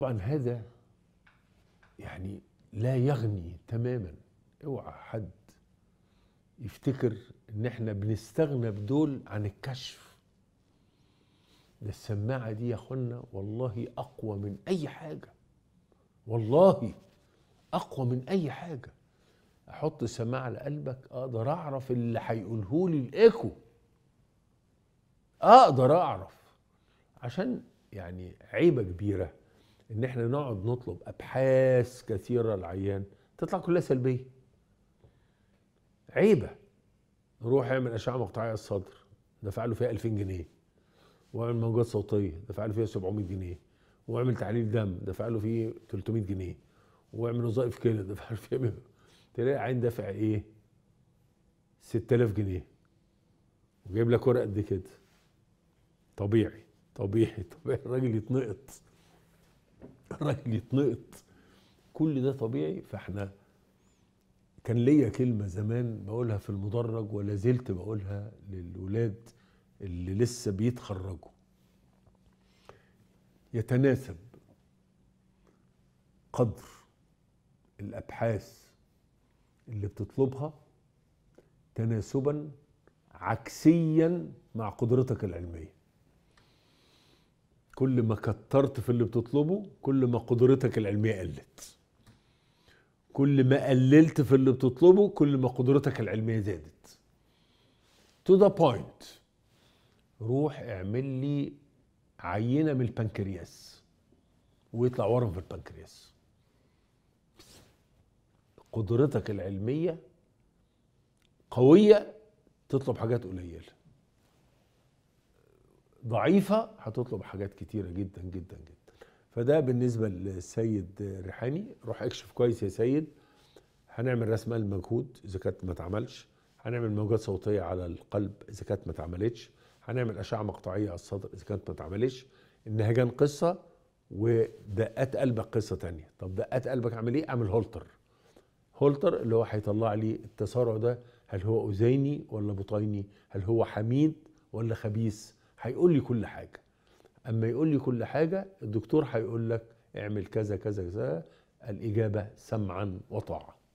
طبعا هذا يعني لا يغني تماما اوعى حد يفتكر ان احنا بنستغنى بدول عن الكشف ده السماعه دي يا اخوانا والله اقوى من اي حاجه والله اقوى من اي حاجه احط سماعه على قلبك اقدر اعرف اللي هيقوله لي الايكو اقدر اعرف عشان يعني عيبه كبيره ان احنا نقعد نطلب ابحاث كثيره العيان تطلع كلها سلبيه عيبه روح اعمل اشعه مقطعيه الصدر دفع له فيها 2000 جنيه واعمل موجات صوتيه دفع له فيها 700 جنيه واعمل تحليل دم دفع له فيه 300 جنيه واعمل وظائف كلى دفع له فيها تلاقي عين دافع ايه 6000 جنيه وجايب لك ورقه قد كده طبيعي طبيعي طبيعي الراجل يتنقط الراجل يتنقط كل ده طبيعي فاحنا كان ليا كلمة زمان بقولها في المدرج ولا زلت بقولها للولاد اللي لسه بيتخرجوا يتناسب قدر الأبحاث اللي بتطلبها تناسبا عكسيا مع قدرتك العلميه كل ما كترت في اللي بتطلبه كل ما قدرتك العلمية قلت كل ما قللت في اللي بتطلبه كل ما قدرتك العلمية زادت to the point روح اعمل لي عينة من البنكرياس ويطلع ورم في البنكرياس قدرتك العلمية قوية تطلب حاجات قليلة ضعيفه هتطلب حاجات كتيره جدا جدا جدا فده بالنسبه للسيد ريحاني روح اكشف كويس يا سيد هنعمل رسم قلب مجهود اذا كانت ما اتعملش هنعمل موجات صوتيه على القلب اذا كانت ما اتعملتش هنعمل اشعه مقطعيه على الصدر اذا كانت ما اتعملتش النهجان قصه ودقات قلبك قصه تانية طب دقات قلبك اعمل ايه اعمل هولتر هولتر اللي هو هيطلع لي التسارع ده هل هو اذيني ولا بطيني هل هو حميد ولا خبيث هيقول لي كل حاجه اما يقول لي كل حاجه الدكتور هيقول لك اعمل كذا كذا كذا الاجابه سمعا وطاعه